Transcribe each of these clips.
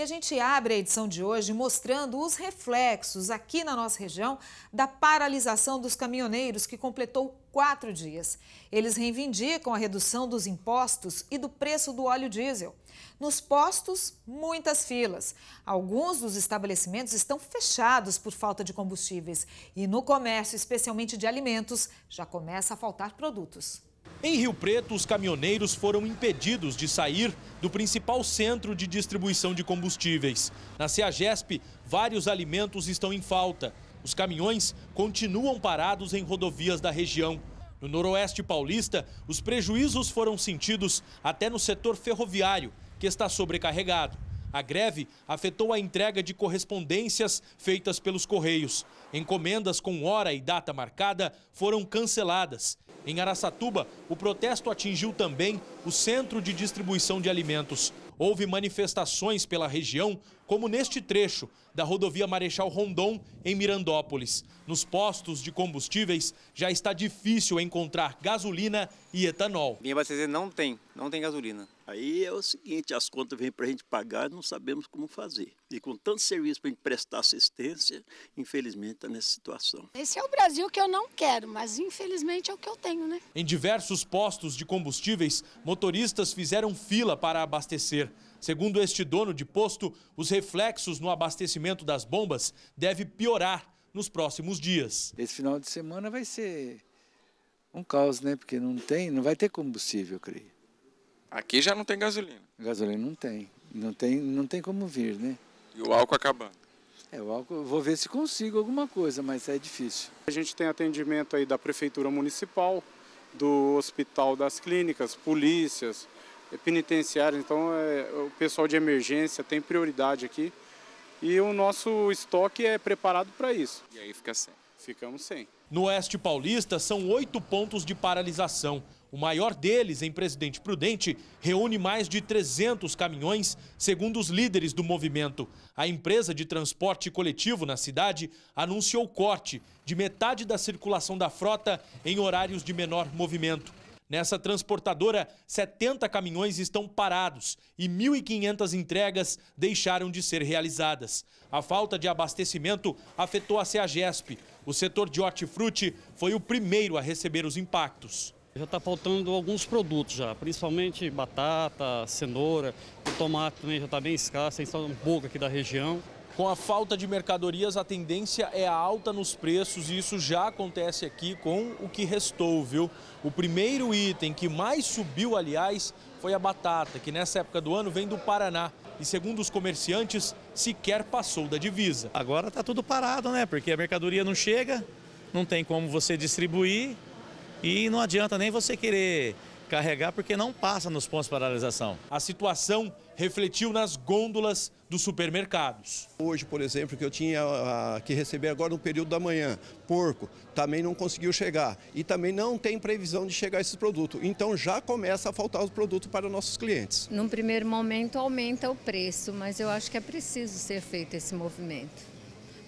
E a gente abre a edição de hoje mostrando os reflexos aqui na nossa região da paralisação dos caminhoneiros que completou quatro dias. Eles reivindicam a redução dos impostos e do preço do óleo diesel. Nos postos, muitas filas. Alguns dos estabelecimentos estão fechados por falta de combustíveis. E no comércio, especialmente de alimentos, já começa a faltar produtos. Em Rio Preto, os caminhoneiros foram impedidos de sair do principal centro de distribuição de combustíveis. Na CEAGESP, vários alimentos estão em falta. Os caminhões continuam parados em rodovias da região. No noroeste paulista, os prejuízos foram sentidos até no setor ferroviário, que está sobrecarregado. A greve afetou a entrega de correspondências feitas pelos Correios. Encomendas com hora e data marcada foram canceladas. Em Araçatuba, o protesto atingiu também o centro de distribuição de alimentos. Houve manifestações pela região como neste trecho da rodovia Marechal Rondon, em Mirandópolis. Nos postos de combustíveis já está difícil encontrar gasolina e etanol. para abastecer não tem, não tem gasolina. Aí é o seguinte, as contas vêm para a gente pagar e não sabemos como fazer. E com tanto serviço para a gente prestar assistência, infelizmente está nessa situação. Esse é o Brasil que eu não quero, mas infelizmente é o que eu tenho, né? Em diversos postos de combustíveis, motoristas fizeram fila para abastecer. Segundo este dono de posto, os reflexos no abastecimento das bombas deve piorar nos próximos dias. Esse final de semana vai ser um caos, né? Porque não tem, não vai ter combustível, eu creio. Aqui já não tem gasolina. Gasolina não tem. Não tem, não tem como vir, né? E o álcool acabando. É, o álcool, vou ver se consigo alguma coisa, mas é difícil. A gente tem atendimento aí da prefeitura municipal, do hospital das clínicas, polícias, é penitenciária, então é, o pessoal de emergência tem prioridade aqui. E o nosso estoque é preparado para isso. E aí fica sem. Ficamos sem. No Oeste Paulista, são oito pontos de paralisação. O maior deles, em Presidente Prudente, reúne mais de 300 caminhões, segundo os líderes do movimento. A empresa de transporte coletivo na cidade anunciou corte de metade da circulação da frota em horários de menor movimento. Nessa transportadora, 70 caminhões estão parados e 1.500 entregas deixaram de ser realizadas. A falta de abastecimento afetou a CEAGESP. O setor de hortifruti foi o primeiro a receber os impactos. Já está faltando alguns produtos já, principalmente batata, cenoura, o tomate também já está bem escasso, tem só tá um pouco aqui da região. Com a falta de mercadorias, a tendência é a alta nos preços e isso já acontece aqui com o que restou, viu? O primeiro item que mais subiu, aliás, foi a batata, que nessa época do ano vem do Paraná e, segundo os comerciantes, sequer passou da divisa. Agora está tudo parado, né? Porque a mercadoria não chega, não tem como você distribuir e não adianta nem você querer carregar porque não passa nos pontos de paralisação. A situação refletiu nas gôndolas dos supermercados. Hoje, por exemplo, que eu tinha que receber agora no período da manhã, porco, também não conseguiu chegar e também não tem previsão de chegar esses produtos. Então já começa a faltar os produtos para nossos clientes. Num primeiro momento aumenta o preço, mas eu acho que é preciso ser feito esse movimento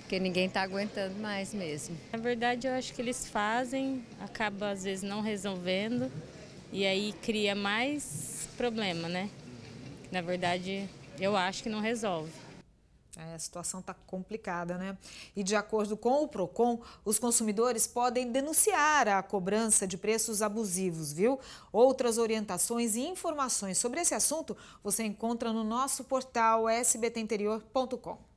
porque ninguém está aguentando mais mesmo. Na verdade, eu acho que eles fazem, acaba às vezes não resolvendo. E aí cria mais problema, né? Na verdade, eu acho que não resolve. É, a situação está complicada, né? E de acordo com o PROCON, os consumidores podem denunciar a cobrança de preços abusivos, viu? Outras orientações e informações sobre esse assunto você encontra no nosso portal sbtinterior.com.